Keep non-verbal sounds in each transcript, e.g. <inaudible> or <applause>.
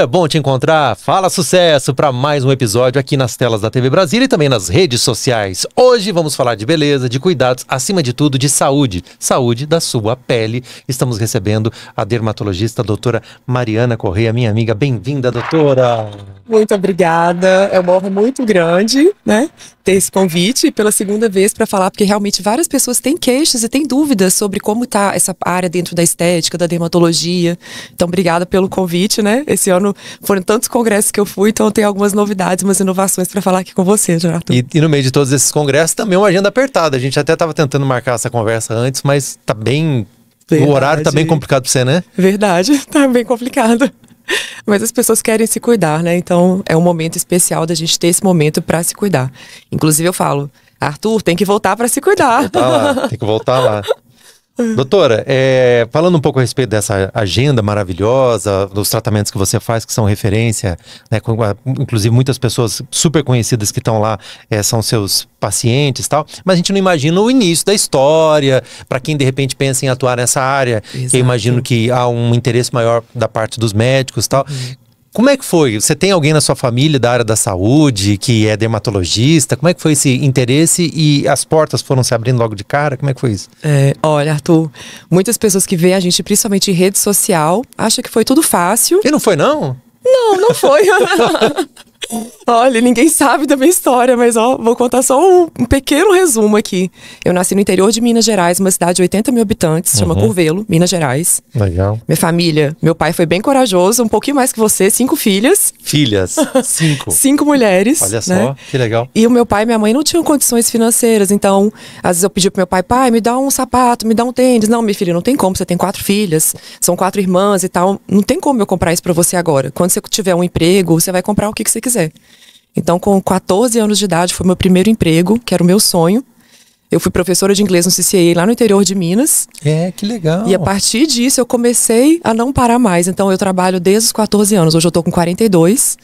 é bom te encontrar. Fala sucesso para mais um episódio aqui nas telas da TV Brasil e também nas redes sociais. Hoje vamos falar de beleza, de cuidados, acima de tudo de saúde, saúde da sua pele. Estamos recebendo a dermatologista a doutora Mariana Correia, minha amiga. Bem-vinda, doutora. Muito obrigada. É uma honra muito grande, né? ter esse convite pela segunda vez para falar, porque realmente várias pessoas têm queixas e têm dúvidas sobre como está essa área dentro da estética, da dermatologia. Então, obrigada pelo convite, né? Esse ano foram tantos congressos que eu fui, então tem algumas novidades, umas inovações para falar aqui com você, Jonathan. E, e, no meio de todos esses congressos também uma agenda apertada. A gente até estava tentando marcar essa conversa antes, mas tá bem Verdade. O horário tá bem complicado para você, né? Verdade, <laughs> tá bem complicado. Mas as pessoas querem se cuidar, né? Então é um momento especial da gente ter esse momento para se cuidar. Inclusive eu falo, Arthur, tem que voltar para se cuidar. Tem que voltar lá. Tem que voltar lá. Doutora, é, falando um pouco a respeito dessa agenda maravilhosa, dos tratamentos que você faz, que são referência, né, com, inclusive muitas pessoas super conhecidas que estão lá é, são seus pacientes e tal, mas a gente não imagina o início da história, para quem de repente pensa em atuar nessa área, que eu imagino que há um interesse maior da parte dos médicos e tal. Hum. Como é que foi? Você tem alguém na sua família da área da saúde que é dermatologista? Como é que foi esse interesse e as portas foram se abrindo logo de cara? Como é que foi isso? É, olha, Arthur, muitas pessoas que veem a gente, principalmente em rede social, acham que foi tudo fácil. E não foi, não? Não, não foi. <laughs> Olha, ninguém sabe da minha história, mas ó, vou contar só um, um, pequeno resumo aqui. Eu nasci no interior de Minas Gerais, uma cidade de 80 mil habitantes, uhum. chama Curvelo, Minas Gerais. Legal. Minha família, meu pai foi bem corajoso, um pouquinho mais que você, cinco filhas. Filhas, <laughs> cinco. cinco mulheres. Olha né? só, né? que legal. E o meu pai e minha mãe não tinham condições financeiras, então às vezes eu pedi pro meu pai, pai, me dá um sapato, me dá um tênis. Não, minha filha, não tem como, você tem quatro filhas, são quatro irmãs e tal, não tem como eu comprar isso para você agora. Quando você tiver um emprego, você vai comprar o que, que você quiser quiser. Então, com 14 anos de idade, foi meu primeiro emprego, que era o meu sonho. Eu fui professora de inglês no CCA lá no interior de Minas. É, que legal. E a partir disso eu comecei a não parar mais. Então eu trabalho desde os 14 anos. Hoje eu tô com 42.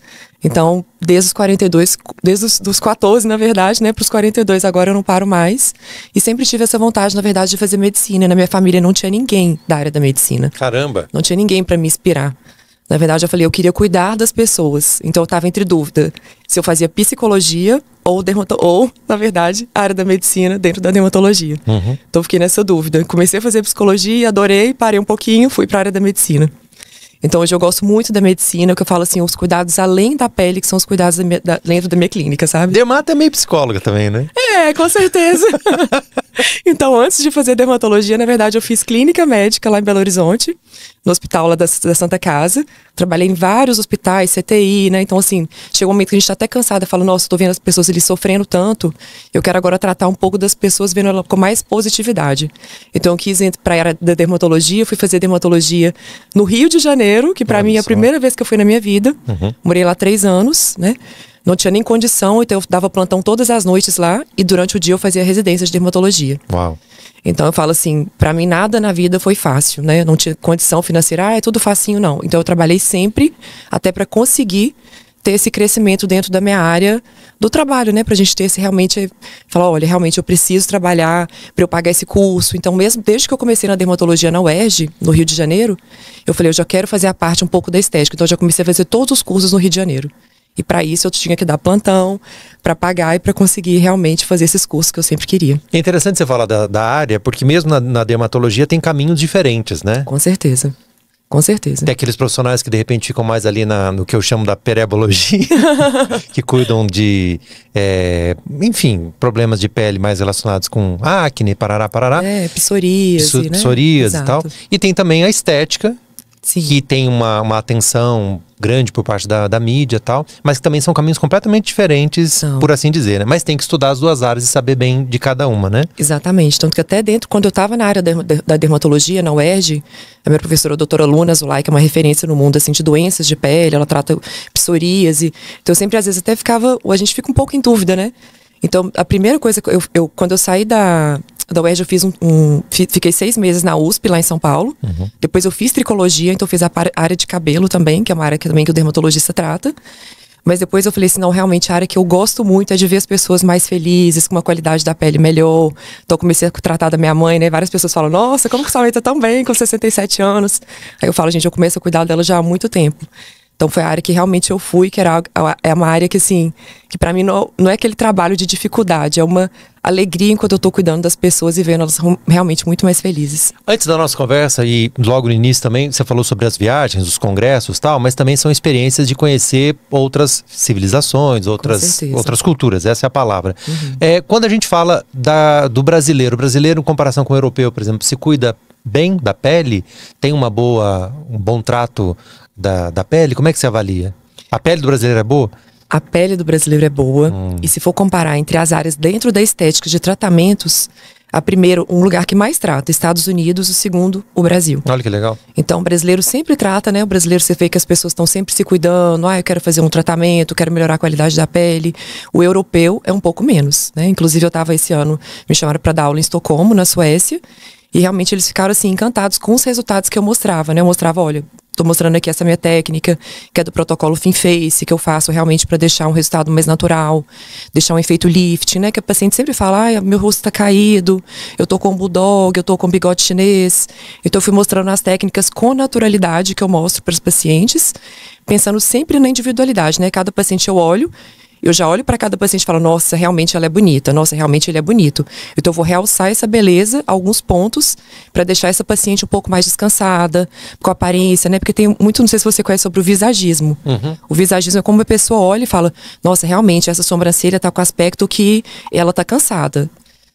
Então, desde os 42, desde os dos 14, na verdade, né, para os 42 agora eu não paro mais. E sempre tive essa vontade, na verdade, de fazer medicina. Na minha família não tinha ninguém da área da medicina. Caramba. Não tinha ninguém para me inspirar. Na verdade, eu falei, eu queria cuidar das pessoas. Então, eu estava entre dúvida se eu fazia psicologia ou, ou na verdade, a área da medicina dentro da dermatologia. Uhum. Então, fiquei nessa dúvida. Comecei a fazer psicologia, adorei, parei um pouquinho, fui para a área da medicina. Então, hoje eu gosto muito da medicina, que eu falo assim, os cuidados além da pele, que são os cuidados da minha, da, dentro da minha clínica, sabe? Demata é meio psicóloga também, né? É, com certeza. <laughs> Então, antes de fazer dermatologia, na verdade, eu fiz clínica médica lá em Belo Horizonte, no hospital lá da, da Santa Casa. Trabalhei em vários hospitais, CTI, né? Então, assim, chegou um momento que a gente tá até cansada, fala, nossa, tô vendo as pessoas ali sofrendo tanto. Eu quero agora tratar um pouco das pessoas vendo ela com mais positividade. Então, eu quis ir pra área da dermatologia, fui fazer dermatologia no Rio de Janeiro, que para mim é a primeira vez que eu fui na minha vida. Uhum. Morei lá três anos, né? Não tinha nem condição, então eu dava plantão todas as noites lá e durante o dia eu fazia residência de dermatologia. Uau. Então eu falo assim, para mim nada na vida foi fácil, né? Não tinha condição financeira, ah, é tudo facinho não. Então eu trabalhei sempre até para conseguir ter esse crescimento dentro da minha área do trabalho, né? Pra gente ter esse realmente, falar, olha, realmente eu preciso trabalhar para eu pagar esse curso. Então, mesmo desde que eu comecei na dermatologia na UERJ, no Rio de Janeiro, eu falei, eu já quero fazer a parte um pouco da estética. Então, eu já comecei a fazer todos os cursos no Rio de Janeiro. E para isso eu tinha que dar plantão para pagar e para conseguir realmente fazer esses cursos que eu sempre queria. É interessante você falar da, da área, porque mesmo na, na dermatologia tem caminhos diferentes, né? Com certeza. Com certeza. Tem aqueles profissionais que de repente ficam mais ali na, no que eu chamo da perebologia, <laughs> que cuidam de, é, enfim, problemas de pele mais relacionados com acne, parará, parará. É, psoríase, né? Psoríase e tal. E tem também a estética, Sim. que tem uma, uma atenção grande por parte da, da mídia e tal, mas que também são caminhos completamente diferentes, por assim dizer, né? Mas tem que estudar as duas áreas e saber bem de cada uma, né? Exatamente. Tanto que até dentro, quando eu estava na área da, da dermatologia, na UERJ, a minha professora, a doutora Luna Zulai, que é uma referência no mundo, assim, de doenças de pele, ela trata psoríase. Então, eu sempre, às vezes, até ficava, a gente fica um pouco em dúvida, né? Então, a primeira coisa que eu, eu quando eu saí da, da UERJ, eu fiz um, um, Fiquei seis meses na USP, lá em São Paulo. Uhum. Depois eu fiz tricologia, então fiz a área de cabelo também, que é uma área que, também que o dermatologista trata. Mas depois eu falei assim, não, realmente a área que eu gosto muito é de ver as pessoas mais felizes, com uma qualidade da pele melhor. Então eu comecei a tratar da minha mãe, né? Várias pessoas falam, nossa, como que sua mãe tá tão bem com 67 anos? Aí eu falo, gente, eu começo a cuidar dela já há muito tempo. Então foi a área que realmente eu fui, que era é uma área que assim, que para mim não, não é aquele trabalho de dificuldade, é uma alegria enquanto eu estou cuidando das pessoas e vendo elas realmente muito mais felizes. Antes da nossa conversa e logo no início também, você falou sobre as viagens, os congressos, tal, mas também são experiências de conhecer outras civilizações, outras outras culturas, essa é a palavra. Uhum. É, quando a gente fala da, do brasileiro, brasileiro em comparação com o europeu, por exemplo, se cuida bem da pele, tem uma boa, um bom trato da, da pele? Como é que você avalia? A pele do brasileiro é boa? A pele do brasileiro é boa. Hum. E se for comparar entre as áreas dentro da estética de tratamentos, a primeiro, um lugar que mais trata, Estados Unidos, o segundo, o Brasil. Olha que legal. Então, o brasileiro sempre trata, né? O brasileiro você vê que as pessoas estão sempre se cuidando, ah, eu quero fazer um tratamento, quero melhorar a qualidade da pele. O europeu é um pouco menos, né? Inclusive, eu estava esse ano, me chamaram para dar aula em Estocolmo, na Suécia, e realmente eles ficaram assim encantados com os resultados que eu mostrava, né? Eu mostrava, olha, Estou mostrando aqui essa minha técnica, que é do protocolo FinFace, que eu faço realmente para deixar um resultado mais natural, deixar um efeito lift, né? Que a paciente sempre fala, ai meu rosto está caído, eu estou com bulldog, eu estou com bigode chinês. Então eu fui mostrando as técnicas com naturalidade que eu mostro para os pacientes, pensando sempre na individualidade, né? Cada paciente eu olho eu já olho para cada paciente e falo, nossa, realmente ela é bonita, nossa, realmente ele é bonito. Então eu vou realçar essa beleza, alguns pontos, para deixar essa paciente um pouco mais descansada, com aparência, né? Porque tem muito, não sei se você conhece sobre o visagismo. Uhum. O visagismo é como uma pessoa olha e fala, nossa, realmente essa sobrancelha tá com aspecto que ela tá cansada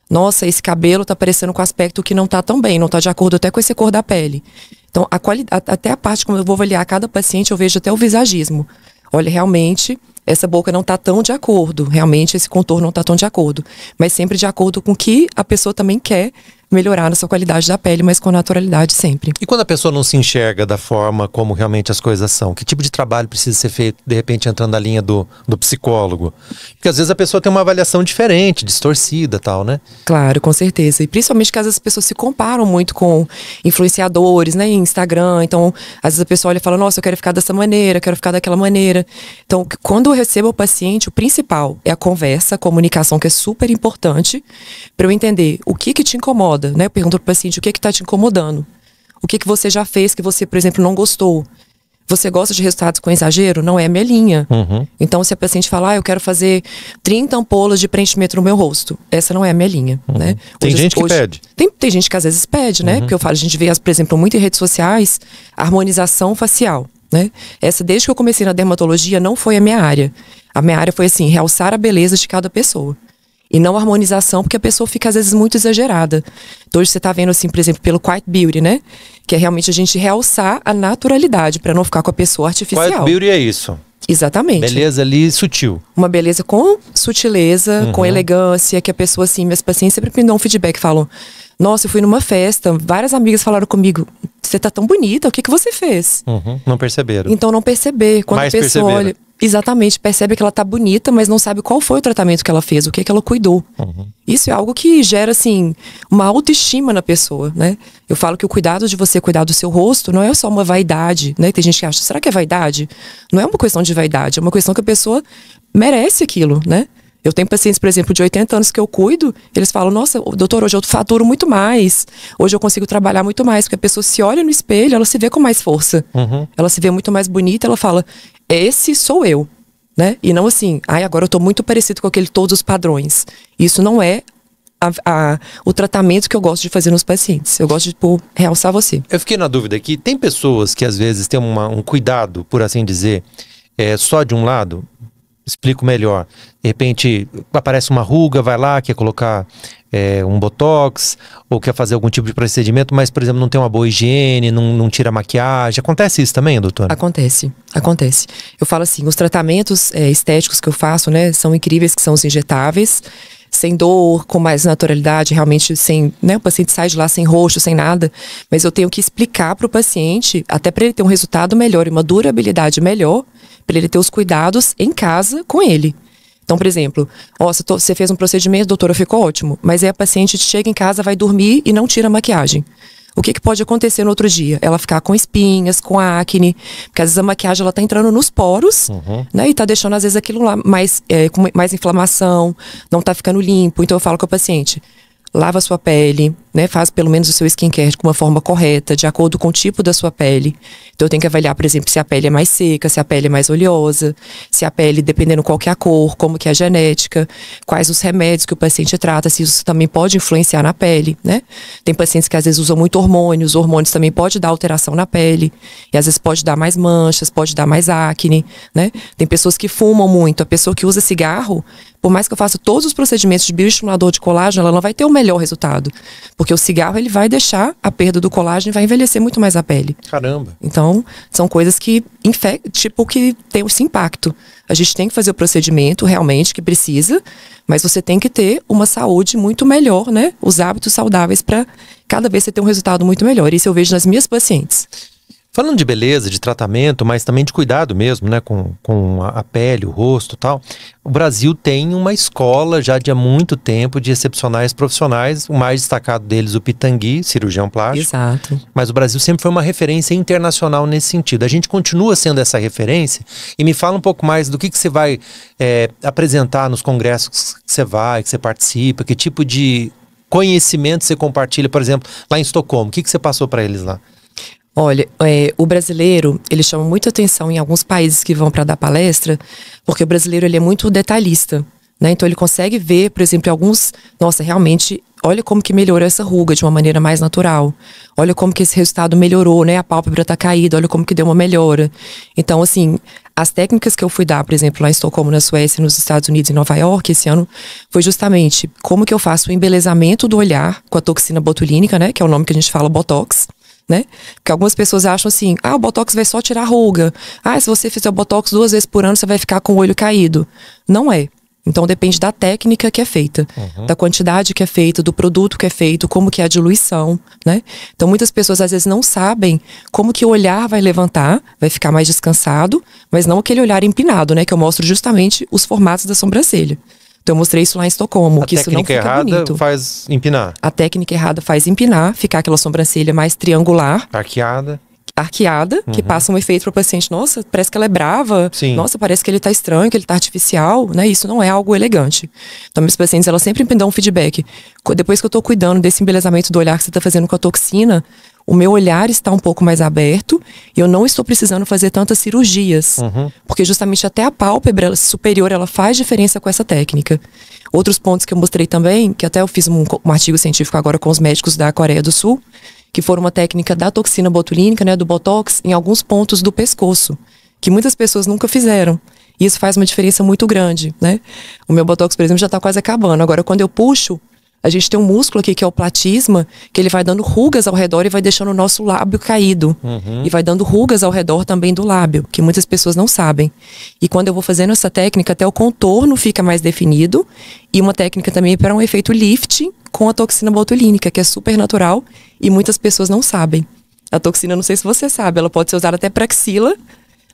nossa, esse cabelo tá parecendo com aspecto que não tá tão bem, não tá de acordo até com esse cor da pele. Então, a qualidade, até a parte como eu vou avaliar cada paciente, eu vejo até o visagismo. Olha, realmente, essa boca não está tão de acordo, realmente esse contorno não está tão de acordo, mas sempre de acordo com o que a pessoa também quer melhorar a sua qualidade da pele, mas com naturalidade sempre. E quando a pessoa não se enxerga da forma como realmente as coisas são, que tipo de trabalho precisa ser feito, de repente, entrando na linha do, do psicólogo? Porque às vezes a pessoa tem uma avaliação diferente, distorcida tal, né? Claro, com certeza. E principalmente que às vezes as pessoas se comparam muito com influenciadores, né? Instagram. Então, às vezes a pessoa olha e fala, nossa, eu quero ficar dessa maneira, quero ficar daquela maneira. Então, quando eu recebo o paciente, o principal é a conversa, a comunicação, que é super importante, para eu entender o que que te incomoda incomoda, né? para pro paciente o que é que tá te incomodando. O que é que você já fez que você, por exemplo, não gostou? Você gosta de resultados com exagero? Não é a minha linha. Uhum. Então, se a paciente falar, ah, eu quero fazer 30 ampolas de preenchimento no meu rosto, essa não é a minha linha, uhum. né? Hoje, tem gente que pede. Tem, tem gente que às vezes pede, né? Uhum. Porque eu falo, a gente vê, por exemplo, muito em redes sociais, harmonização facial, né? Essa, desde que eu comecei na dermatologia, não foi a minha área. A minha área foi assim, realçar a beleza de cada pessoa. E não harmonização, porque a pessoa fica às vezes muito exagerada. Então hoje você está vendo assim, por exemplo, pelo Quiet Beauty, né? Que é realmente a gente realçar a naturalidade para não ficar com a pessoa artificial. Quiet Beauty é isso. Exatamente. Beleza ali sutil. Uma beleza com sutileza, uhum. com elegância, que a pessoa, assim, minhas pacientes sempre me dão um feedback, falam: Nossa, eu fui numa festa, várias amigas falaram comigo: Você tá tão bonita, o que, que você fez? Uhum. Não perceberam. Então, não perceber. Quando Mais a pessoa perceberam. olha. Exatamente, percebe que ela tá bonita, mas não sabe qual foi o tratamento que ela fez, o que, é que ela cuidou. Uhum. Isso é algo que gera, assim, uma autoestima na pessoa, né? Eu falo que o cuidado de você cuidar do seu rosto não é só uma vaidade, né? Tem gente que acha, será que é vaidade? Não é uma questão de vaidade, é uma questão que a pessoa merece aquilo, né? Eu tenho pacientes, por exemplo, de 80 anos que eu cuido, eles falam: Nossa, doutor, hoje eu faturo muito mais, hoje eu consigo trabalhar muito mais, porque a pessoa se olha no espelho, ela se vê com mais força, uhum. ela se vê muito mais bonita, ela fala: esse sou eu, né? E não assim, ai, agora eu tô muito parecido com aquele todos os padrões. Isso não é a, a, o tratamento que eu gosto de fazer nos pacientes. Eu gosto de tipo, realçar você. Eu fiquei na dúvida aqui, tem pessoas que às vezes têm uma, um cuidado, por assim dizer, é, só de um lado, Explico melhor. De repente, aparece uma ruga, vai lá, quer colocar é, um botox, ou quer fazer algum tipo de procedimento, mas, por exemplo, não tem uma boa higiene, não, não tira maquiagem. Acontece isso também, doutora? Acontece, acontece. Eu falo assim: os tratamentos é, estéticos que eu faço, né, são incríveis, que são os injetáveis sem dor, com mais naturalidade, realmente sem, né, o paciente sai de lá sem roxo, sem nada, mas eu tenho que explicar para o paciente, até para ele ter um resultado melhor e uma durabilidade melhor, para ele ter os cuidados em casa com ele. Então, por exemplo, ó, oh, você fez um procedimento, doutora, ficou ótimo, mas aí a paciente chega em casa, vai dormir e não tira a maquiagem. O que, que pode acontecer no outro dia? Ela ficar com espinhas, com acne, porque às vezes a maquiagem ela tá entrando nos poros, uhum. né? E tá deixando às vezes aquilo lá mais, é, com mais inflamação, não tá ficando limpo. Então eu falo com a paciente, lava a sua pele, né? Faz pelo menos o seu skincare de uma forma correta, de acordo com o tipo da sua pele. Então eu tenho que avaliar, por exemplo, se a pele é mais seca, se a pele é mais oleosa, se a pele, dependendo qual que é a cor, como que é a genética, quais os remédios que o paciente trata, se isso também pode influenciar na pele, né? Tem pacientes que às vezes usam muito hormônios, hormônios também pode dar alteração na pele, e às vezes pode dar mais manchas, pode dar mais acne, né? Tem pessoas que fumam muito, a pessoa que usa cigarro, por mais que eu faça todos os procedimentos de bioestimulador de colágeno, ela não vai ter o melhor resultado. Porque o cigarro, ele vai deixar a perda do colágeno e vai envelhecer muito mais a pele. Caramba. Então, são coisas que, tipo, que tem esse impacto. A gente tem que fazer o procedimento realmente que precisa, mas você tem que ter uma saúde muito melhor, né? Os hábitos saudáveis para cada vez você ter um resultado muito melhor. Isso eu vejo nas minhas pacientes. Falando de beleza, de tratamento, mas também de cuidado mesmo, né? Com, com a pele, o rosto tal. O Brasil tem uma escola já de há muito tempo de excepcionais profissionais. O mais destacado deles, o Pitangui, cirurgião plástico. Exato. Mas o Brasil sempre foi uma referência internacional nesse sentido. A gente continua sendo essa referência. E me fala um pouco mais do que, que você vai é, apresentar nos congressos que você vai, que você participa, que tipo de conhecimento você compartilha, por exemplo, lá em Estocolmo. O que, que você passou para eles lá? Olha, é, o brasileiro, ele chama muita atenção em alguns países que vão para dar palestra, porque o brasileiro ele é muito detalhista. Né? Então ele consegue ver, por exemplo, alguns, nossa, realmente, olha como que melhorou essa ruga de uma maneira mais natural. Olha como que esse resultado melhorou, né? A pálpebra tá caída, olha como que deu uma melhora. Então, assim, as técnicas que eu fui dar, por exemplo, lá em Estocolmo, na Suécia, nos Estados Unidos, em Nova York, esse ano, foi justamente como que eu faço o embelezamento do olhar com a toxina botulínica, né? Que é o nome que a gente fala, Botox né? Porque algumas pessoas acham assim, ah, o Botox vai só tirar ruga. Ah, se você fizer o Botox duas vezes por ano, você vai ficar com o olho caído. Não é. Então depende da técnica que é feita, uhum. da quantidade que é feita, do produto que é feito, como que é a diluição, né? Então muitas pessoas às vezes não sabem como que o olhar vai levantar, vai ficar mais descansado, mas não aquele olhar empinado, né? Que eu mostro justamente os formatos da sobrancelha. Então eu mostrei isso lá em Estocolmo, a que isso não fica errada bonito. faz empinar. A técnica errada faz empinar, ficar aquela sobrancelha mais triangular. Arqueada arqueada, uhum. que passa um efeito para o paciente, nossa, parece que ela é brava, Sim. nossa, parece que ele está estranho, que ele está artificial, né? Isso não é algo elegante. Então, meus pacientes, elas sempre me dão um feedback. Depois que eu estou cuidando desse embelezamento do olhar que você está fazendo com a toxina, o meu olhar está um pouco mais aberto e eu não estou precisando fazer tantas cirurgias. Uhum. Porque justamente até a pálpebra superior, ela faz diferença com essa técnica. Outros pontos que eu mostrei também, que até eu fiz um, um artigo científico agora com os médicos da Coreia do Sul, que foram uma técnica da toxina botulínica, né, do Botox, em alguns pontos do pescoço, que muitas pessoas nunca fizeram. E isso faz uma diferença muito grande, né? O meu Botox, por exemplo, já está quase acabando. Agora, quando eu puxo, a gente tem um músculo aqui que é o platisma, que ele vai dando rugas ao redor e vai deixando o nosso lábio caído. Uhum. E vai dando rugas ao redor também do lábio, que muitas pessoas não sabem. E quando eu vou fazendo essa técnica, até o contorno fica mais definido. E uma técnica também para um efeito lifting com a toxina botulínica, que é super natural e muitas pessoas não sabem. A toxina, não sei se você sabe, ela pode ser usada até para axila,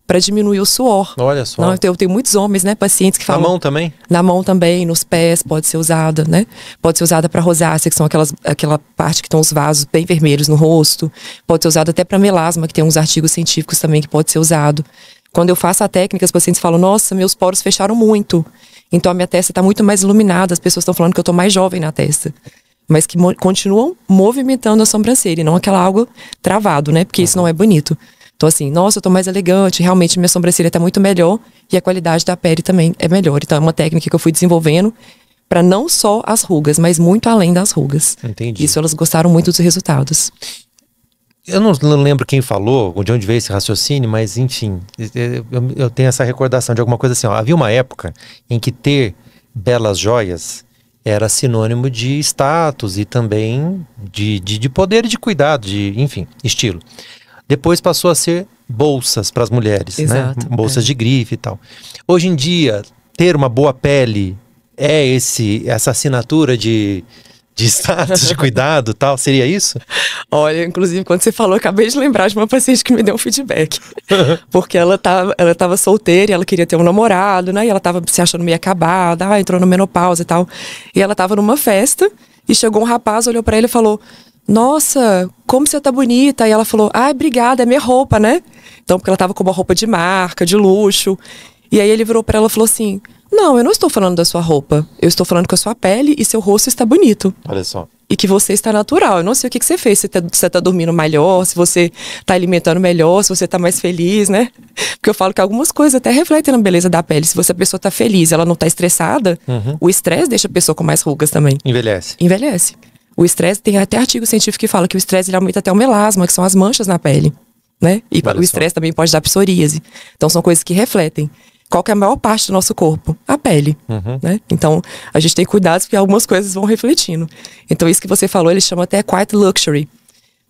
para diminuir o suor. Olha só. Não, eu tenho muitos homens, né, pacientes que falam. Na mão também? Na mão também, nos pés, pode ser usada, né? Pode ser usada para rosácea, que são aquelas, aquela parte que estão os vasos bem vermelhos no rosto. Pode ser usada até para melasma, que tem uns artigos científicos também que pode ser usado. Quando eu faço a técnica, os pacientes falam: Nossa, meus poros fecharam muito. Então a minha testa está muito mais iluminada. As pessoas estão falando que eu estou mais jovem na testa. Mas que mo continuam movimentando a sobrancelha, e não aquela água travado, né? Porque isso não é bonito. Estou assim, nossa, eu tô mais elegante, realmente minha sobrancelha tá muito melhor e a qualidade da pele também é melhor. Então, é uma técnica que eu fui desenvolvendo para não só as rugas, mas muito além das rugas. Entendi. Isso elas gostaram muito dos resultados. Eu não lembro quem falou, de onde veio esse raciocínio, mas enfim, é, é, eu tenho essa recordação de alguma coisa assim. Ó, havia uma época em que ter belas joias era sinônimo de status e também de, de, de poder e de cuidado, de, enfim, estilo. Depois passou a ser bolsas para as mulheres, né? Exato, né? Bolsas é. de grife e tal. Hoje em dia, ter uma boa pele é esse essa assinatura de de <laughs> status, de cuidado tal, seria isso? Olha, inclusive, quando você falou, acabei de lembrar de uma paciente que me deu um feedback. <laughs> Porque ela tava, tá, ela tava solteira e ela queria ter um namorado, né? E ela tava se achando meio acabada, ah, entrou na menopausa e tal. E ela tava numa festa e chegou um rapaz, olhou para ele e falou: nossa, como você tá bonita. E ela falou, ah, obrigada, é minha roupa, né? Então, porque ela tava com uma roupa de marca, de luxo. E aí ele virou para ela e falou assim: Não, eu não estou falando da sua roupa. Eu estou falando que a sua pele e seu rosto está bonito. Olha só. E que você está natural. Eu não sei o que, que você fez. Se tá, você está tá dormindo melhor, se você está alimentando melhor, se você está mais feliz, né? Porque eu falo que algumas coisas até refletem na beleza da pele. Se você, a pessoa está feliz, ela não está estressada, uhum. o estresse deixa a pessoa com mais rugas também. Envelhece. Envelhece. O estresse, tem até artigo científico que fala que o estresse aumenta até o melasma, que são as manchas na pele. Né? E Olha o estresse também pode dar psoríase. Então são coisas que refletem. Qual que é a maior parte do nosso corpo? A pele, uhum. né? Então, a gente tem cuidados porque algumas coisas vão refletindo. Então, isso que você falou, eles chamam até quiet luxury.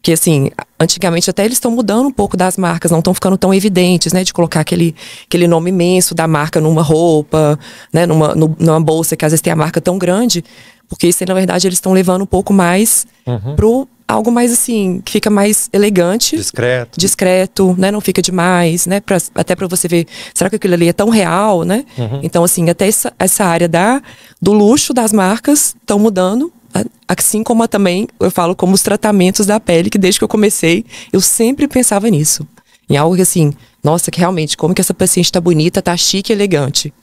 Que, assim, antigamente até eles estão mudando um pouco das marcas, não estão ficando tão evidentes, né? De colocar aquele, aquele nome imenso da marca numa roupa, né? Numa, no, numa bolsa que às vezes tem a marca tão grande porque isso aí, na verdade, eles estão levando um pouco mais uhum. pro algo mais assim, que fica mais elegante. Discreto. Discreto, né? Não fica demais, né? Pra, até para você ver, será que aquilo ali é tão real, né? Uhum. Então, assim, até essa, essa área da, do luxo das marcas estão mudando. Assim como também, eu falo, como os tratamentos da pele, que desde que eu comecei, eu sempre pensava nisso. Em algo que assim, nossa, que realmente, como que essa paciente tá bonita, tá chique e elegante.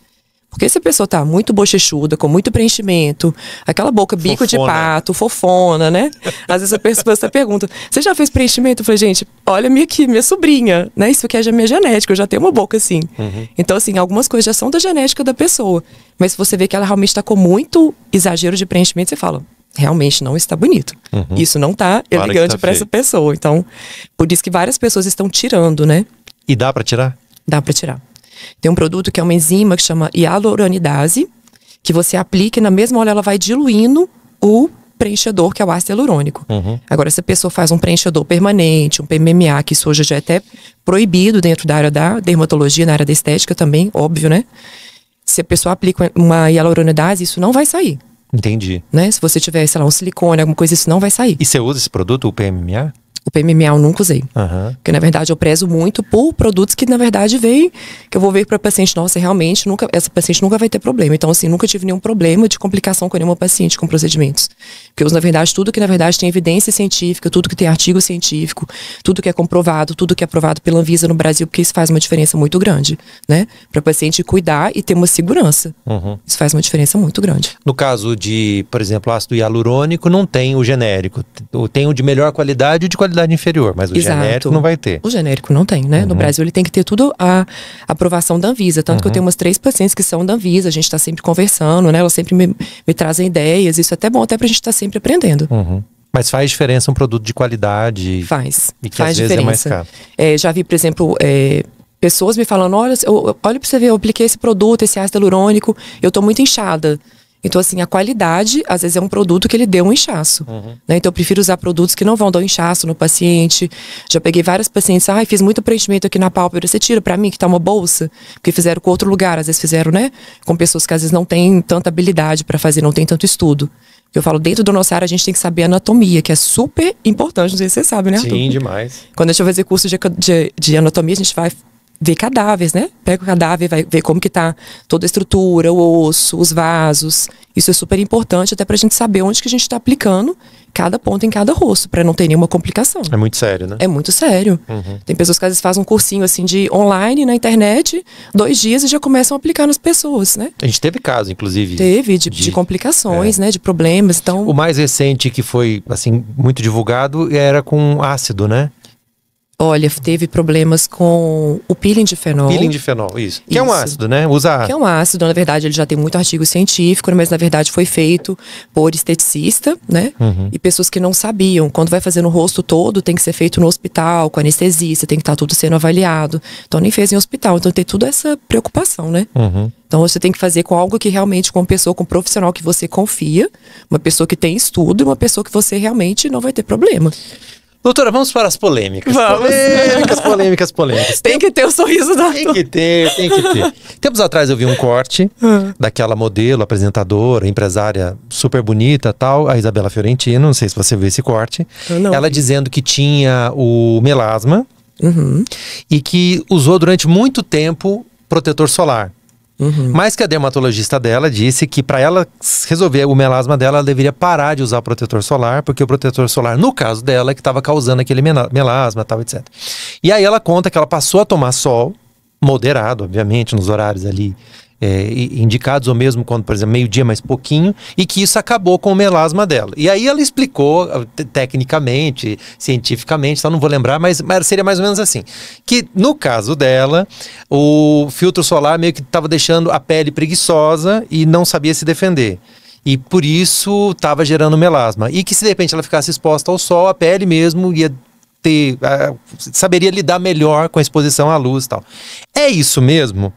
Porque se a pessoa tá muito bochechuda, com muito preenchimento, aquela boca bico fofona. de pato, fofona, né? Às vezes a pessoa até pergunta: "Você já fez preenchimento?" Eu falei: "Gente, olha me aqui, minha sobrinha, né? Isso aqui é já minha genética, eu já tenho uma boca assim". Uhum. Então assim, algumas coisas já são da genética da pessoa, mas se você vê que ela realmente está com muito exagero de preenchimento, você fala: realmente não está bonito. Uhum. Isso não está elegante tá para essa pessoa. Então, por isso que várias pessoas estão tirando, né? E dá para tirar? Dá para tirar. Tem um produto que é uma enzima que chama hialuronidase, que você aplica e na mesma hora ela vai diluindo o preenchedor, que é o ácido hialurônico. Uhum. Agora, se a pessoa faz um preenchedor permanente, um PMMA, que isso hoje já é até proibido dentro da área da dermatologia, na área da estética também, óbvio, né? Se a pessoa aplica uma hialuronidase, isso não vai sair. Entendi. Né? Se você tiver, sei lá, um silicone, alguma coisa, isso não vai sair. E você usa esse produto, o PMMA? O PMMA eu nunca usei. Uhum. Porque, na verdade, eu prezo muito por produtos que, na verdade, vêm, que eu vou ver para paciente, nossa, realmente, nunca, essa paciente nunca vai ter problema. Então, assim, nunca tive nenhum problema de complicação com nenhuma paciente com procedimentos. Porque eu uso, na verdade, tudo que, na verdade, tem evidência científica, tudo que tem artigo científico, tudo que é comprovado, tudo que é aprovado pela Anvisa no Brasil, porque isso faz uma diferença muito grande, né? Para paciente cuidar e ter uma segurança. Uhum. Isso faz uma diferença muito grande. No caso de, por exemplo, ácido hialurônico, não tem o genérico. Tem o de melhor qualidade e o de qualidade qualidade inferior, mas o Exato. genérico não vai ter. O genérico não tem, né? Uhum. No Brasil ele tem que ter tudo a aprovação da Anvisa. Tanto uhum. que eu uhum. tenho umas três pacientes que são da Anvisa, a gente está sempre conversando, né? Elas sempre me, me, trazem ideias, isso é até bom, até para a gente estar tá sempre aprendendo. Uhum. Mas faz diferença um produto de qualidade. Faz. E que faz às vezes diferença. é mais caro. É, já vi, por exemplo, é, pessoas me falando: olha, olha pra você ver, eu apliquei esse produto, esse ácido hialurônico, eu tô muito inchada. Então, assim, a qualidade, às vezes, é um produto que ele deu um inchaço. Uhum. Né? Então, eu prefiro usar produtos que não vão dar um inchaço no paciente. Já peguei várias pacientes, ai, ah, fiz muito preenchimento aqui na pálpebra, você tira para mim que tá uma bolsa? Porque fizeram com outro lugar, às vezes fizeram, né? Com pessoas que às vezes não têm tanta habilidade para fazer, não tem tanto estudo. Eu falo, dentro do nosso área, a gente tem que saber anatomia, que é super importante. Não sei se você sabe, né, Arthur? Sim, demais. Quando a gente vai fazer curso de, de, de anatomia, a gente vai ver cadáveres, né? Pega o cadáver, vai ver como que tá toda a estrutura, o osso, os vasos. Isso é super importante até pra gente saber onde que a gente tá aplicando cada ponto em cada rosto, para não ter nenhuma complicação. É muito sério, né? É muito sério. Uhum. Tem pessoas que às vezes fazem um cursinho assim de online na internet, dois dias e já começam a aplicar nas pessoas, né? A gente teve caso, inclusive. Teve, de, de, de complicações, é. né? De problemas, então... O mais recente que foi, assim, muito divulgado era com ácido, né? Olha, teve problemas com o peeling de fenol. Peeling de fenol, isso. Que é um ácido, né? Usa ácido. Que é um ácido, na verdade, ele já tem muito artigo científico, mas na verdade foi feito por esteticista, né? Uhum. E pessoas que não sabiam. Quando vai fazer no rosto todo, tem que ser feito no hospital, com anestesista, tem que estar tá tudo sendo avaliado. Então nem fez em hospital. Então tem tudo essa preocupação, né? Uhum. Então você tem que fazer com algo que realmente, com uma pessoa, com um profissional que você confia, uma pessoa que tem estudo e uma pessoa que você realmente não vai ter problema. Doutora, vamos para as polêmicas. Vamos. Polêmicas, polêmicas, polêmicas. Tem, tem que ter o sorriso da Tem que ter, tem que ter. Tempos atrás eu vi um corte ah. daquela modelo, apresentadora, empresária super bonita tal, a Isabela Fiorentino, não sei se você viu esse corte. Não, ela dizendo que tinha o melasma uhum. e que usou durante muito tempo protetor solar. Uhum. Mas que a dermatologista dela disse que para ela resolver o melasma dela, ela deveria parar de usar protetor solar, porque o protetor solar, no caso dela, é que estava causando aquele melasma, tal, etc. E aí ela conta que ela passou a tomar sol, moderado, obviamente, nos horários ali é, indicados, ou mesmo quando, por exemplo, meio-dia mais pouquinho, e que isso acabou com o melasma dela. E aí ela explicou, ah, tecnicamente, cientificamente, só então não vou lembrar, mas, mas seria mais ou menos assim: que no caso dela, o filtro solar meio que estava deixando a pele preguiçosa e não sabia se defender e por isso estava gerando melasma. E que se de repente ela ficasse exposta ao sol, a pele mesmo ia ter. Ah, saberia lidar melhor com a exposição à luz e tal. É isso mesmo?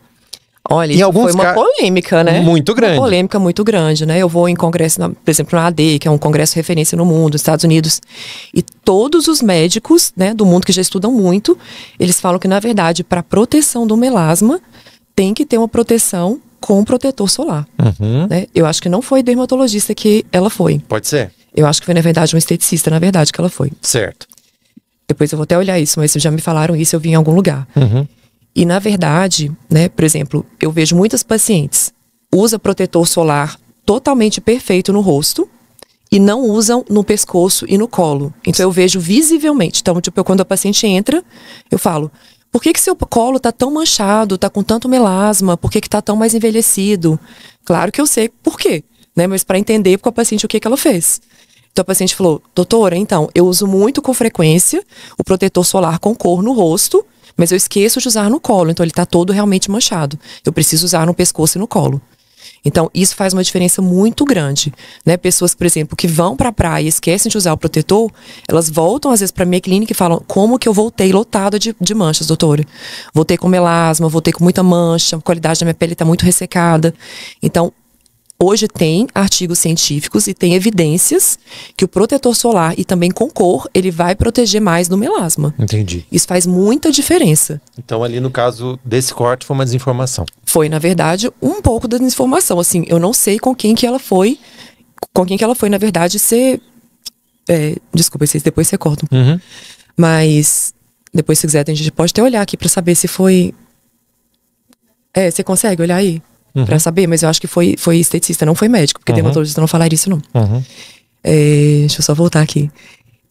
Olha, em alguns foi uma polêmica, né? Muito grande. Uma polêmica muito grande, né? Eu vou em congresso, por exemplo, na AD, que é um congresso referência no mundo, nos Estados Unidos, e todos os médicos, né, do mundo que já estudam muito, eles falam que na verdade, para proteção do melasma, tem que ter uma proteção com protetor solar. Uhum. Né? Eu acho que não foi dermatologista que ela foi. Pode ser. Eu acho que foi, na verdade, um esteticista, na verdade, que ela foi. Certo. Depois eu vou até olhar isso, mas já me falaram isso, eu vi em algum lugar. Uhum. E na verdade, né, por exemplo, eu vejo muitas pacientes usa protetor solar totalmente perfeito no rosto e não usam no pescoço e no colo. Então eu vejo visivelmente. Então, tipo, quando a paciente entra, eu falo: "Por que que seu colo tá tão manchado, tá com tanto melasma? Por que que tá tão mais envelhecido?" Claro que eu sei por quê, né? Mas para entender com a paciente o que que ela fez. Então a paciente falou: "Doutora, então, eu uso muito com frequência o protetor solar com cor no rosto." mas eu esqueço de usar no colo, então ele está todo realmente manchado. Eu preciso usar no pescoço e no colo. Então, isso faz uma diferença muito grande, né? Pessoas, por exemplo, que vão para a praia e esquecem de usar o protetor, elas voltam às vezes para minha clínica e falam: "Como que eu voltei lotada de, de manchas, doutora? Voltei com melasma, voltei com muita mancha, a qualidade da minha pele está muito ressecada". Então, Hoje tem artigos científicos e tem evidências que o protetor solar e também com cor, ele vai proteger mais do melasma. Entendi. Isso faz muita diferença. Então ali no caso desse corte foi uma desinformação. Foi, na verdade, um pouco da desinformação. Assim, eu não sei com quem que ela foi, com quem que ela foi, na verdade, ser... É, desculpa, vocês depois se Uhum. Mas depois se quiser, a gente pode até olhar aqui para saber se foi... É, você consegue olhar aí? uhum. para saber, mas eu acho que foi, foi esteticista, não foi médico, porque uhum. dermatologista não falaria isso, não. Uhum. É, deixa eu só voltar aqui.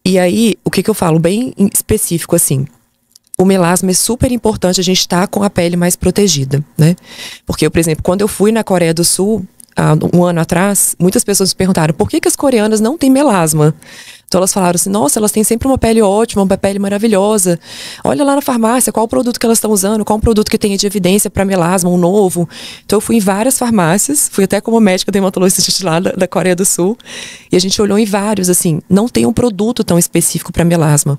E aí, o que, que eu falo bem específico, assim, o melasma é super importante a gente estar tá com a pele mais protegida, né? Porque, eu, por exemplo, quando eu fui na Coreia do Sul, há um ano atrás, muitas pessoas me perguntaram por que, que as coreanas não têm melasma. Então elas falaram assim: nossa, elas têm sempre uma pele ótima, uma pele maravilhosa. Olha lá na farmácia qual o produto que elas estão usando, qual o produto que tem de evidência para melasma, um novo. Então eu fui em várias farmácias, fui até como médica dermatologista lá da, da Coreia do Sul, e a gente olhou em vários, assim, não tem um produto tão específico para melasma.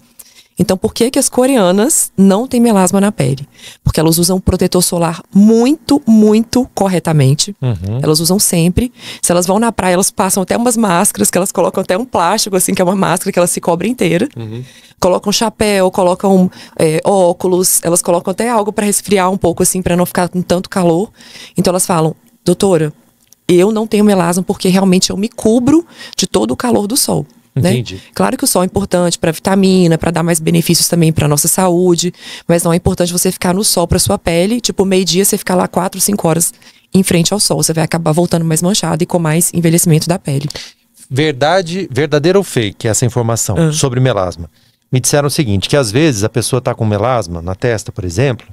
Então, por que, que as coreanas não têm melasma na pele? Porque elas usam protetor solar muito, muito corretamente. Uhum. Elas usam sempre. Se elas vão na praia, elas passam até umas máscaras, que elas colocam até um plástico, assim, que é uma máscara que elas se cobrem inteira. Uhum. Colocam chapéu, colocam é, óculos, elas colocam até algo para resfriar um pouco, assim, para não ficar com tanto calor. Então, elas falam, doutora, eu não tenho melasma porque realmente eu me cubro de todo o calor do sol. Né? Entendi. Né? Claro que o sol é importante para vitamina, para dar mais benefícios também para nossa saúde, mas não é importante você ficar no sol para sua pele, tipo meio-dia você ficar lá 4, 5 horas em frente ao sol, você vai acabar voltando mais manchado e com mais envelhecimento da pele. Verdade, verdadeira ou fake essa informação uhum. sobre melasma? Me disseram o seguinte, que às vezes a pessoa está com melasma na testa, por exemplo,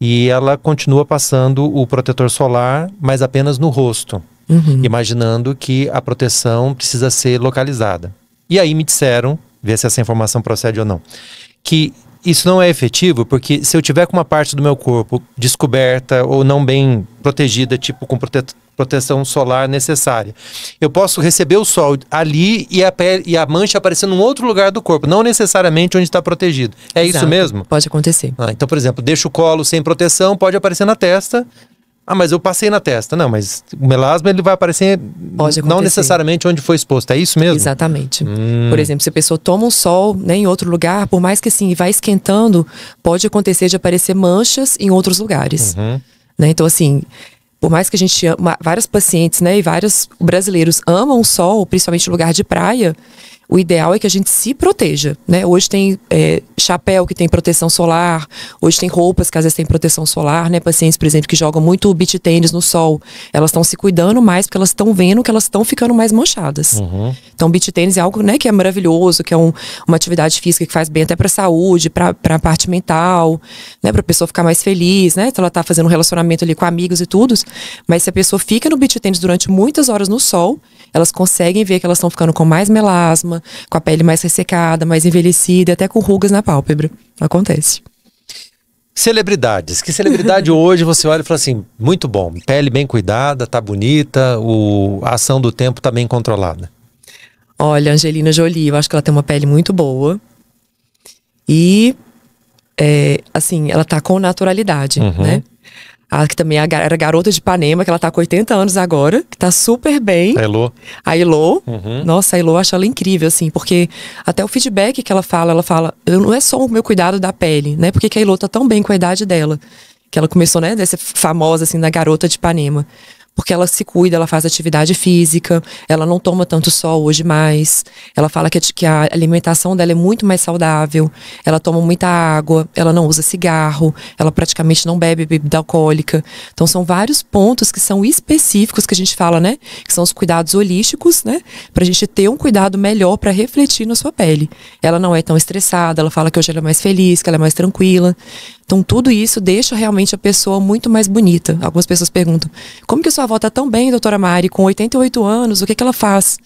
e ela continua passando o protetor solar, mas apenas no rosto, uhum. imaginando que a proteção precisa ser localizada. E aí me disseram, ver se essa informação procede ou não, que isso não é efetivo porque se eu tiver com uma parte do meu corpo descoberta ou não bem protegida, tipo com prote proteção solar necessária, eu posso receber o sol ali e a, pele, e a mancha aparecer num outro lugar do corpo, não necessariamente onde está protegido. É Exato. isso mesmo? Pode acontecer. Ah, então, por exemplo, deixa o colo sem proteção, pode aparecer na testa ah, mas eu passei na testa. Não, mas o melasma ele vai aparecer não necessariamente onde foi exposto, é isso mesmo? Exatamente. Hum. Por exemplo, se a pessoa toma um sol né, em outro lugar, por mais que assim, vai esquentando, pode acontecer de aparecer manchas em outros lugares. Uhum. Né? Então, assim, por mais que a gente ama, várias pacientes, né, e vários brasileiros amam o sol, principalmente lugar de praia, o ideal é que a gente se proteja, né? Hoje tem é, chapéu que tem proteção solar, hoje tem roupas que às vezes tem proteção solar, né? Pacientes, por exemplo, que jogam muito beach tênis no sol, elas estão se cuidando mais porque elas estão vendo que elas estão ficando mais manchadas. Uhum. Então, beach tênis é algo, né, que é maravilhoso, que é um, uma atividade física que faz bem até para a saúde, para a parte mental, né, para a pessoa ficar mais feliz, né? Se ela tá fazendo um relacionamento ali com amigos e tudo, mas se a pessoa fica no beach tênis durante muitas horas no sol, elas conseguem ver que elas estão ficando com mais melasma com a pele mais ressecada, mais envelhecida, até com rugas na pálpebra. Acontece. Celebridades. Que celebridade <laughs> hoje você olha e fala assim: muito bom, pele bem cuidada, tá bonita, o, a ação do tempo tá bem controlada. Olha, Angelina Jolie, eu acho que ela tem uma pele muito boa. E, é, assim, ela tá com naturalidade, uhum. né? a, ah, que também era garota de Ipanema, que ela tá com 80 anos agora, que tá super bem. A Elô. A Elô. Uhum. Nossa, a Elô acho ela incrível, assim, porque até o feedback que ela fala, ela fala, não é só o meu cuidado da pele, né? Porque a Elô tá tão bem com a idade dela. Que ela começou, né, dessa famosa, assim, da garota de Ipanema porque ela se cuida, ela faz atividade física, ela não toma tanto sol hoje mais, ela fala que, que a alimentação dela é muito mais saudável, ela toma muita água, ela não usa cigarro, ela praticamente não bebe bebida alcoólica. Então são vários pontos que são específicos que a gente fala, né? Que são os cuidados holísticos, né? Pra gente ter um cuidado melhor para refletir na sua pele. Ela não é tão estressada, ela fala que hoje ela é mais feliz, que ela é mais tranquila. Então, tudo isso deixa realmente a pessoa muito mais bonita. Algumas pessoas perguntam: como que sua avó tá tão bem, doutora Mari, com 88 anos, o que, é que ela faz?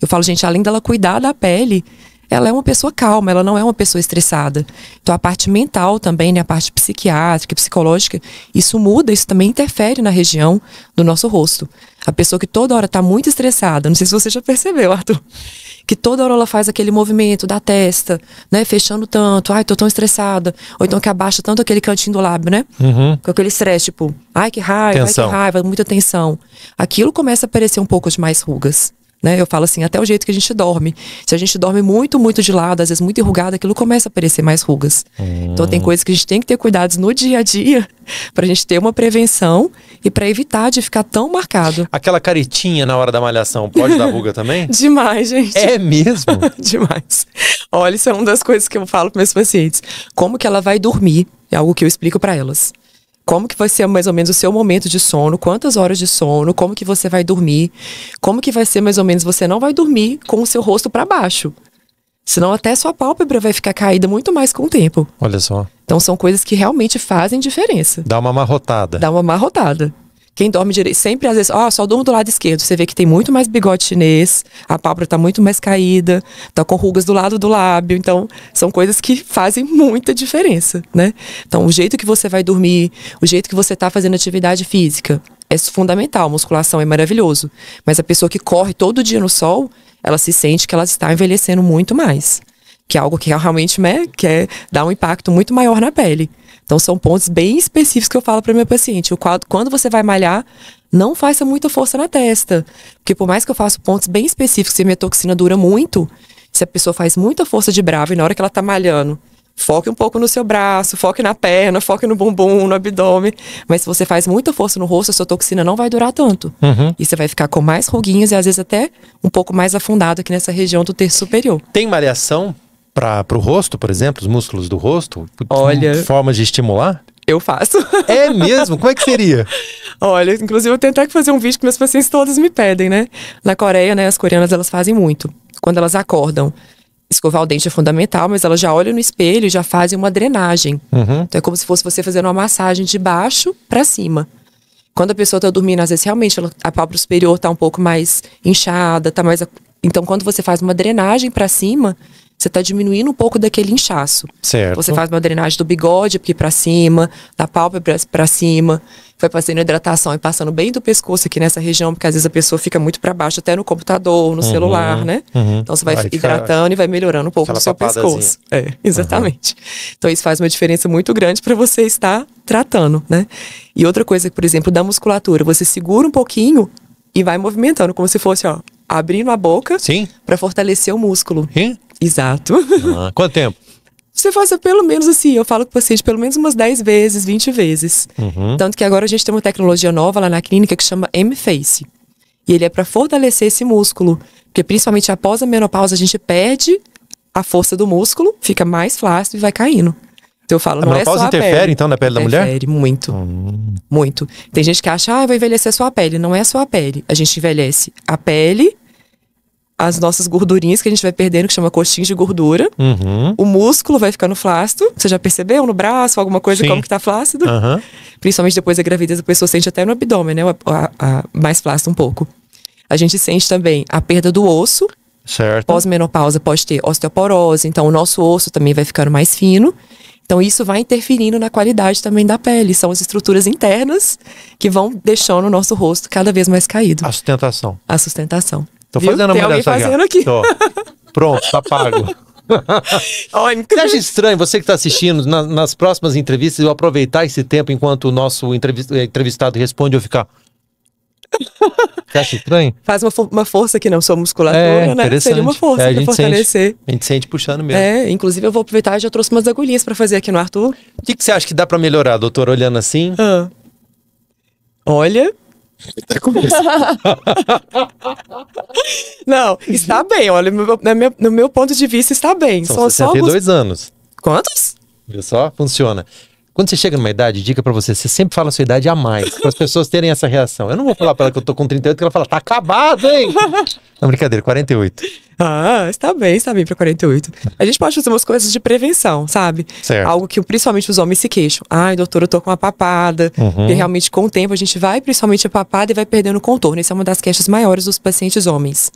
Eu falo, gente, além dela cuidar da pele, ela é uma pessoa calma, ela não é uma pessoa estressada. Então a parte mental também, né, a parte psiquiátrica, psicológica, isso muda, isso também interfere na região do nosso rosto. A pessoa que toda hora está muito estressada, não sei se você já percebeu, Arthur, que toda hora ela faz aquele movimento da testa, né? Fechando tanto, ai, tô tão estressada. Ou então que abaixa tanto aquele cantinho do lábio, né? Uhum. Com aquele estresse, tipo, ai, que raiva, ai, que raiva, muita tensão. Aquilo começa a aparecer um pouco de mais rugas. Né? Eu falo assim, até o jeito que a gente dorme. Se a gente dorme muito, muito de lado, às vezes muito enrugado, aquilo começa a aparecer mais rugas. Hum. Então tem hum. coisas que a gente tem que ter cuidados no dia a dia <laughs> para a gente ter uma prevenção e para evitar de ficar tão marcado. Aquela caretinha na hora da malhação pode dar ruga também? <laughs> Demais, gente. É mesmo? <laughs> Demais. Olha, isso é uma das coisas que eu falo para meus pacientes. Como que ela vai dormir? É algo que eu explico para elas como que vai ser mais ou menos o seu momento de sono, quantas horas de sono, como que você vai dormir, como que vai ser mais ou menos você não vai dormir com o seu rosto para baixo. Senão até sua pálpebra vai ficar caída muito mais com o tempo. Olha só. Então são coisas que realmente fazem diferença. Dá uma amarrotada. Dá uma amarrotada. Quem dorme direito, sempre às vezes, ó, oh, só durmo do lado esquerdo. Você vê que tem muito mais bigode chinês, a pálpebra tá muito mais caída, tá com rugas do lado do lábio. Então, são coisas que fazem muita diferença, né? Então, o jeito que você vai dormir, o jeito que você tá fazendo atividade física é fundamental. Musculação é maravilhoso. Mas a pessoa que corre todo dia no sol, ela se sente que ela está envelhecendo muito mais. Que é algo que realmente né, quer dar um impacto muito maior na pele. Então são pontos bem específicos que eu falo para minha paciente. O quadro, quando você vai malhar, não faça muita força na testa, porque por mais que eu faça pontos bem específicos, se a minha toxina dura muito, se a pessoa faz muita força de bravo e na hora que ela tá malhando, foque um pouco no seu braço, foque na perna, foque no bumbum, no abdômen. Mas se você faz muita força no rosto, a sua toxina não vai durar tanto. Uhum. E você vai ficar com mais ruguinhas e às vezes até um pouco mais afundado aqui nessa região do terço superior. Tem malhação para o rosto, por exemplo, os músculos do rosto? Olha. Formas de estimular? Eu faço. <laughs> É mesmo? Como é que seria? Olha, inclusive eu tenho até que fazer um vídeo que meus pacientes todos me pedem, né? Na Coreia, né, as coreanas elas fazem muito. Quando elas acordam, escovar o dente é fundamental, mas elas já olham no espelho e já fazem uma drenagem. Uhum. Então é como se fosse você fazendo uma massagem de baixo para cima. Quando a pessoa tá dormindo, às vezes realmente ela, a pálpebra superior tá um pouco mais inchada, tá mais. Então quando você faz uma drenagem para cima, você está diminuindo um pouco daquele inchaço. Certo. Você faz uma drenagem do bigode aqui para cima, da pálpebra para cima, vai fazendo hidratação e passando bem do pescoço aqui nessa região, porque às vezes a pessoa fica muito para baixo, até no computador, no uhum, celular, né? Uhum. Então você vai hidratando e vai melhorando um pouco Aquela o seu pescoço. É, uhum. exatamente. Uhum. Então isso faz uma diferença muito grande para você estar tratando, né? E outra coisa, por exemplo, da musculatura, você segura um pouquinho e vai movimentando como se fosse, ó, abrindo a boca para fortalecer o músculo. Sim. Exato. Ah, quanto tempo? Você faça pelo menos assim, eu falo com o paciente pelo menos umas 10 vezes, 20 vezes. Uhum. Tanto que agora a gente tem uma tecnologia nova lá na clínica que chama M-Face. E ele é para fortalecer esse músculo. Porque principalmente após a menopausa a gente perde a força do músculo, fica mais flácido e vai caindo. Então eu falo, a não menopausa é só a interfere pele. então na pele da interfere mulher? Interfere muito. Hum. Muito. Tem gente que acha, ah, vai envelhecer só a pele. Não é só a pele. A gente envelhece a pele as nossas gordurinhas que a gente vai perdendo, que chama coxinha de gordura. Uhum. O músculo vai ficando flácido. Você já percebeu no braço, alguma coisa, Sim. como que tá flácido? Uhum. Principalmente depois da gravidez, a pessoa sente até no abdômen, né? A, a, a, mais flácido um pouco. A gente sente também a perda do osso. Certo. Pós-menopausa pode ter osteoporose, então o nosso osso também vai ficando mais fino. Então isso vai interferindo na qualidade também da pele. São as estruturas internas que vão deixando o nosso rosto cada vez mais caído. A sustentação. A sustentação. Tô fazendo fazendo Tem a mulher fazendo aqui. Tô. Pronto, tá pago. <laughs> você acha estranho, você que está assistindo, na, nas próximas entrevistas, eu aproveitar esse tempo enquanto o nosso eh, entrevistado responde, eu ficar. <laughs> Você acha estranho? Faz uma, uma força que não sou musculatura, é, né? Seria uma força é, pra fortalecer. Sente, a gente sente puxando mesmo. É, inclusive eu vou aproveitar, já trouxe umas agulhinhas para fazer aqui no Arthur. O que, que, você acha que dá para melhorar, doutor, olhando assim? Ah. Olha, até começo. <laughs> Não, está bem. Olha, meu, meu, no meu ponto de vista, está bem. São só 62 alguns... anos. Quantos? Viu só? Funciona. Quando você chega numa idade, dica para você, você sempre fala a sua idade a mais, para as pessoas terem essa reação. Eu não vou falar para ela que eu tô com 38, que ela fala, tá acabado, hein? <laughs> Não, brincadeira, 48. Ah, está bem, está bem para 48. A gente pode fazer umas coisas de prevenção, sabe? Certo. Algo que principalmente os homens se queixam. Ai, doutor, eu tô com uma papada. Uhum. E realmente, com o tempo, a gente vai, principalmente a papada, e vai perdendo o contorno. Essa é uma das queixas maiores dos pacientes homens.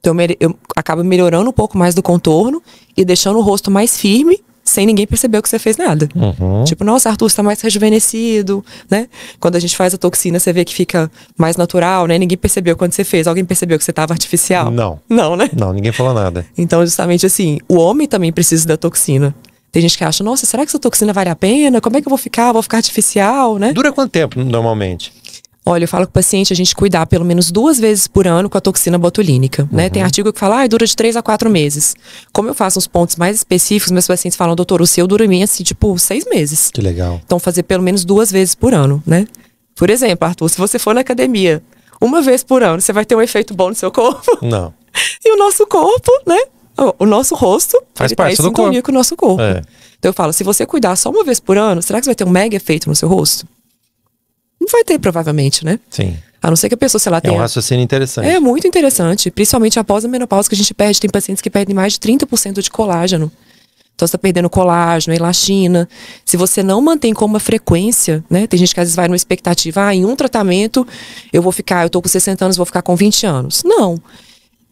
Então, eu, eu acabo melhorando um pouco mais do contorno e deixando o rosto mais firme sem ninguém perceber que você fez nada. Uhum. Tipo, nossa, Arthur, você tá mais rejuvenescido, né? Quando a gente faz a toxina, você vê que fica mais natural, né? Ninguém percebeu quando você fez. Alguém percebeu que você tava artificial? Não. Não, né? Não, ninguém falou nada. Então, justamente assim, o homem também precisa da toxina. Tem gente que acha, nossa, será que essa toxina vale a pena? Como é que eu vou ficar? Vou ficar artificial, né? Dura quanto tempo normalmente? Olha, eu falo com o paciente a gente cuidar pelo menos duas vezes por ano com a toxina botulínica, uhum. né? Tem uhum. artigo que fala, ah, dura de três a quatro meses. Como eu faço uns pontos mais específicos, meus pacientes falam, doutor, o seu dura em mim assim, tipo, seis meses. Que legal. Então, fazer pelo menos duas vezes por ano, né? Por exemplo, Arthur, se você for na academia uma vez por ano, você vai ter um efeito bom no seu corpo? <laughs> Não. e o nosso corpo, né? O nosso rosto faz parte tá do corpo. com o nosso corpo. É. Então eu falo, se você cuidar só uma vez por ano, será que você vai ter um mega efeito no seu rosto? sempre vai ter, provavelmente, né? Sim. A não ser que a pessoa, sei lá, tenha... É um raciocínio interessante. É muito interessante, principalmente após a menopausa que a gente perde. Tem pacientes que perdem mais de 30% de colágeno. Então você tá perdendo colágeno, elastina. Se você não mantém com uma frequência, né? Tem gente que às vezes vai numa expectativa, ah, em um tratamento eu vou ficar, eu tô com 60 anos, vou ficar com 20 anos. Não.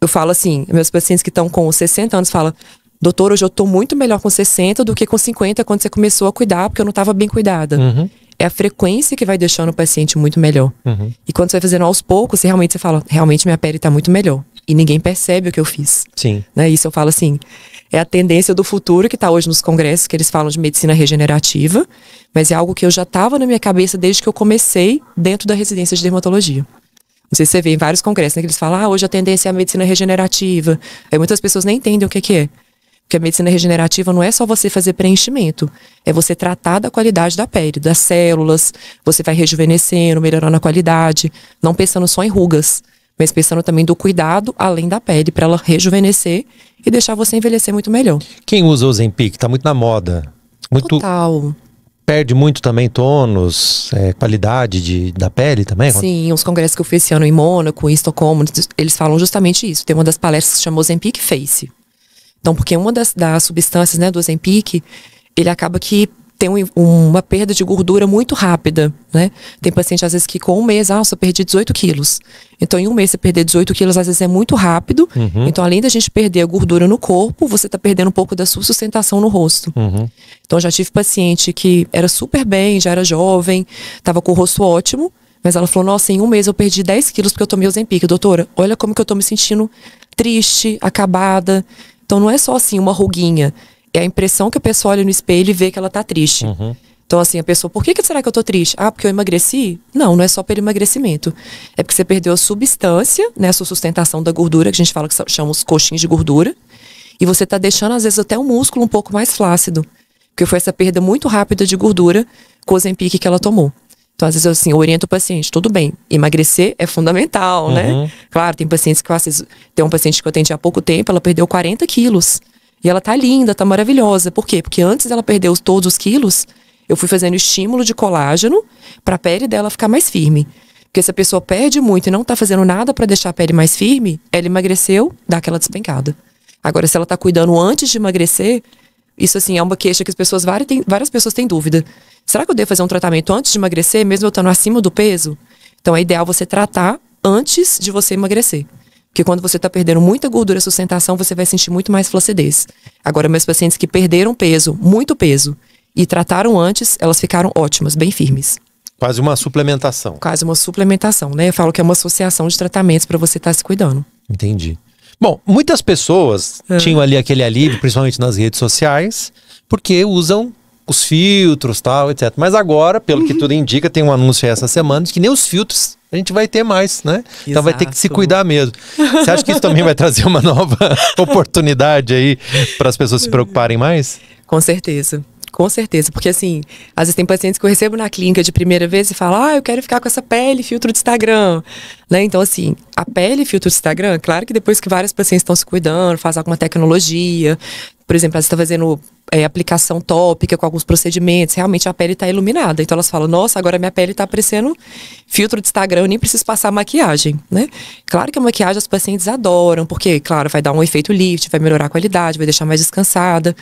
Eu falo assim, meus pacientes que estão com 60 anos falam, doutor, hoje eu tô muito melhor com 60 do que com 50 quando você começou a cuidar, porque eu não estava bem cuidada. Uhum é a frequência que vai deixando o paciente muito melhor. Uhum. E quando você vai fazendo aos poucos, você realmente você fala, realmente minha pele está muito melhor. E ninguém percebe o que eu fiz. Sim. Né? Isso eu falo assim, é a tendência do futuro que está hoje nos congressos, que eles falam de medicina regenerativa, mas é algo que eu já estava na minha cabeça desde que eu comecei dentro da residência de dermatologia. Não sei se você vê em vários congressos né, que eles falam, ah, hoje a tendência é a medicina regenerativa. Aí muitas pessoas nem entendem o que, que é. Porque a medicina regenerativa não é só você fazer preenchimento, é você tratar da qualidade da pele, das células, você vai rejuvenescendo, melhorando a qualidade, não pensando só em rugas, mas pensando também do cuidado além da pele, para ela rejuvenescer e deixar você envelhecer muito melhor. Quem usa o Zempic está muito na moda. Muito, Total perde muito também tônus, é, qualidade de, da pele também? Sim, os congressos que eu fiz esse ano em Mônaco, em Estocolmo, eles falam justamente isso. Tem uma das palestras que se chamou Zempic Face. Então, porque uma das, das substâncias, né, do Ozempic, ele acaba que tem um, uma perda de gordura muito rápida, né? Tem paciente, às vezes, que com um mês, ah, eu só perdi 18 quilos. Então, em um mês, você perder 18 quilos, às vezes, é muito rápido. Uhum. Então, além da gente perder a gordura no corpo, você tá perdendo um pouco da sua sustentação no rosto. Uhum. Então, já tive paciente que era super bem, já era jovem, tava com o rosto ótimo, mas ela falou, nossa, em um mês eu perdi 10 quilos porque eu tomei o Zempic. Doutora, olha como que eu tô me sentindo triste, acabada. Então não é só assim uma ruguinha. É a impressão que a pessoa olha no espelho e vê que ela tá triste. Uhum. Então, assim, a pessoa, por que, que será que eu tô triste? Ah, porque eu emagreci? Não, não é só pelo emagrecimento. É porque você perdeu a substância, né, a sua sustentação da gordura, que a gente fala que chama os coxinhos de gordura. E você tá deixando, às vezes, até o músculo um pouco mais flácido. Porque foi essa perda muito rápida de gordura com o Zempic que ela tomou. Então, às vezes, eu, assim, oriento o paciente, tudo bem, emagrecer é fundamental, né? uhum. né? Claro, tem pacientes que eu assisto, tem um paciente que eu atendi há pouco tempo, ela perdeu 40 quilos. E ela tá linda, tá maravilhosa. Por quê? Porque antes ela perdeu todos os quilos, eu fui fazendo estímulo de colágeno para a pele dela ficar mais firme. Porque se a pessoa perde muito e não tá fazendo nada para deixar a pele mais firme, ela emagreceu, dá aquela despencada. Agora, se ela tá cuidando antes de emagrecer, isso, assim, é uma queixa que as pessoas, várias, tem, várias pessoas têm dúvida. Será que eu devo fazer um tratamento antes de emagrecer, mesmo eu estando acima do peso? Então, é ideal você tratar antes de você emagrecer. Porque quando você está perdendo muita gordura e sustentação, você vai sentir muito mais flacidez. Agora, meus pacientes que perderam peso, muito peso, e trataram antes, elas ficaram ótimas, bem firmes. Quase uma suplementação. Quase uma suplementação, né? Eu falo que é uma associação de tratamentos para você estar tá se cuidando. Entendi. Bom, muitas pessoas é. tinham ali aquele alívio, principalmente nas redes sociais, porque usam os filtros, tal, etc. Mas agora, pelo que uhum. tudo indica, tem um anúncio essa semana de que nem os filtros a gente vai ter mais, né? Exato. Então vai ter que se cuidar mesmo. Você acha que isso também vai trazer uma <laughs> nova oportunidade aí para as pessoas se preocuparem mais? Com certeza. Com certeza, porque assim, às vezes tem pacientes que eu recebo na clínica de primeira vez e falam, ah, eu quero ficar com essa pele, filtro de Instagram. Né? Então, assim, a pele, filtro de Instagram, claro que depois que várias pacientes estão se cuidando, faz alguma tecnologia, por exemplo, ela está fazendo é, aplicação tópica, com alguns procedimentos, realmente a pele está iluminada. Então elas falam, nossa, agora minha pele está aparecendo filtro de Instagram, eu nem preciso passar maquiagem, né? Claro que a maquiagem as pacientes adoram, porque, claro, vai dar um efeito lift, vai melhorar a qualidade, vai deixar mais descansada.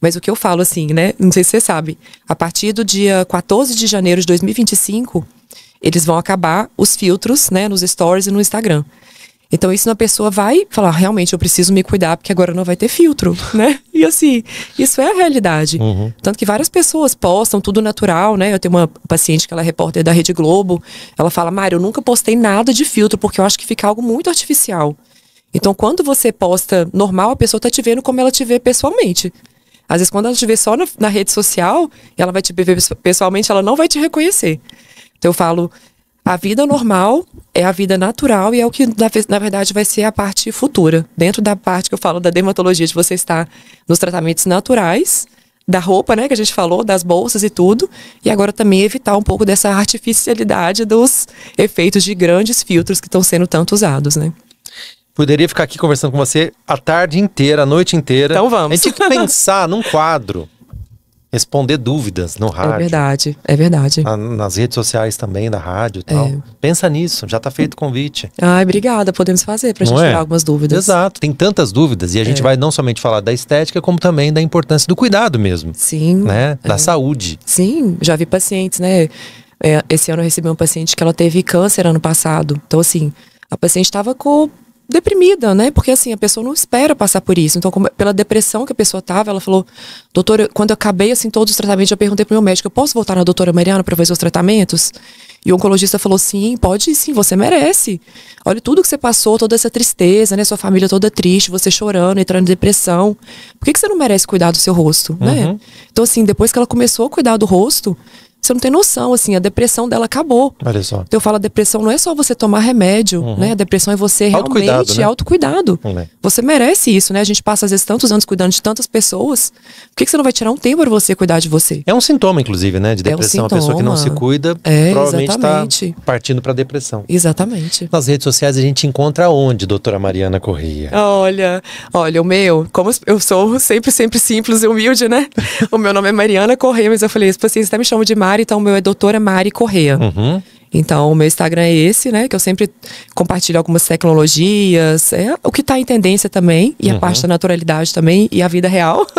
Mas o que eu falo assim, né? Não sei se você sabe, a partir do dia 14 de janeiro de 2025, eles vão acabar os filtros, né, nos stories e no Instagram. Então, isso na pessoa vai falar, realmente, eu preciso me cuidar, porque agora não vai ter filtro, <laughs> né? E assim, isso é a realidade. Uhum. Tanto que várias pessoas postam tudo natural, né? Eu tenho uma paciente que ela é repórter da Rede Globo, ela fala, Mário, eu nunca postei nada de filtro, porque eu acho que fica algo muito artificial. Então, quando você posta normal, a pessoa tá te vendo como ela te vê pessoalmente. Às vezes, quando ela te vê só na, na rede social, ela vai te ver pessoalmente, ela não vai te reconhecer. Então, eu falo, a vida normal é a vida natural e é o que, na verdade, vai ser a parte futura. Dentro da parte que eu falo da dermatologia, de você estar nos tratamentos naturais, da roupa, né, que a gente falou, das bolsas e tudo, e agora também evitar um pouco dessa artificialidade dos efeitos de grandes filtros que estão sendo tanto usados, né? Poderia ficar aqui conversando com você a tarde inteira, a noite inteira. Então vamos. A gente tem que pensar num quadro responder dúvidas no é rádio. É verdade, é verdade. Na, nas redes sociais também, da rádio e tal. É. Pensa nisso, já está feito o convite. Ah, obrigada, podemos fazer para a gente é? tirar algumas dúvidas. Exato, tem tantas dúvidas e a gente é. vai não somente falar da estética, como também da importância do cuidado mesmo. Sim. Né? Da é. saúde. Sim, já vi pacientes, né? É, esse ano eu recebi uma paciente que ela teve câncer ano passado. Então, assim, a paciente estava com deprimida, né? Porque assim, a pessoa não espera passar por isso. Então, como, pela depressão que a pessoa tava, ela falou: "Doutora, quando eu acabei assim todos os tratamentos, eu perguntei pro meu médico: "Eu posso voltar na doutora Mariana para fazer os tratamentos?" E o oncologista falou: "Sim, pode, sim, você merece. Olha tudo que você passou, toda essa tristeza, né? Sua família toda triste, você chorando, entrando em depressão. Por que, que você não merece cuidar do seu rosto, né? uhum. né?" Então, assim, depois que ela começou a cuidar do rosto, você não tem noção, assim, a depressão dela acabou. Olha só. Então eu falo, a depressão não é só você tomar remédio, uhum. né? A depressão é você autocuidado, realmente né? autocuidado. Você merece isso, né? A gente passa, às vezes, tantos anos cuidando de tantas pessoas. Por que, que você não vai tirar um tempo para você cuidar de você? É um sintoma, inclusive, né? De depressão. É um a pessoa que não se cuida é, provavelmente está partindo para depressão. Exatamente. Nas redes sociais a gente encontra onde, doutora Mariana Corrêa? Olha, olha, o meu, como eu sou sempre, sempre simples e humilde, né? <laughs> o meu nome é Mariana Corrêa, mas eu falei, se pacientes me chamam de Mari Mari, então o meu é doutora Mari Correia. Uhum. Então, o meu Instagram é esse, né? Que eu sempre compartilho algumas tecnologias, é, o que está em tendência também, e uhum. a parte da naturalidade também, e a vida real. <laughs>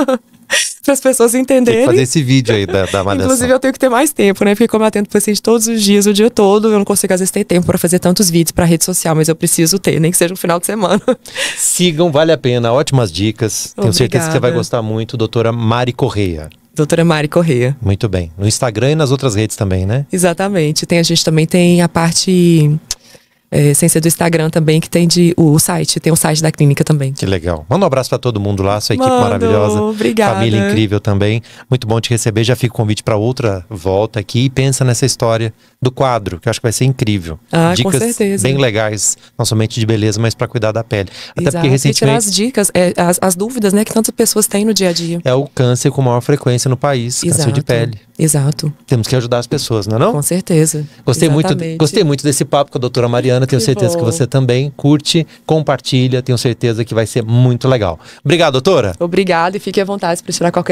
para as pessoas entenderem. Tem fazer esse vídeo aí da, da malhação. Inclusive, eu tenho que ter mais tempo, né? Porque como eu atendo paciente todos os dias, o dia todo, eu não consigo, às vezes, ter tempo para fazer tantos vídeos para rede social, mas eu preciso ter, nem que seja no final de semana. Sigam, vale a pena, ótimas dicas. Obrigada. Tenho certeza que você vai gostar muito, doutora Mari Correia. Doutora Mari Correia. Muito bem. No Instagram e nas outras redes também, né? Exatamente. Tem, a gente também tem a parte é, sem ser do Instagram também, que tem de, o, site, tem o site da clínica também. Que legal. Manda um abraço para todo mundo lá, sua equipe Mando, maravilhosa. Obrigada. Família incrível também. Muito bom te receber. Já fico convite para outra volta aqui e pensa nessa história do quadro, que eu acho que vai ser incrível. Ah, dicas com certeza. bem legais, não somente de beleza, mas para cuidar da pele. Até Exato, porque recentemente. as dicas, é, as, as, dúvidas né, que tantas pessoas têm no dia a dia. É o câncer com maior frequência no país, Exato. câncer de pele. Exato. Temos que ajudar as pessoas, não é não? Com certeza. Gostei muito, gostei muito desse papo com a doutora Mariana, tenho que certeza bom. que você também curte, compartilha, tenho certeza que vai ser muito legal. Obrigado, doutora. obrigada e fique à vontade para tirar qualquer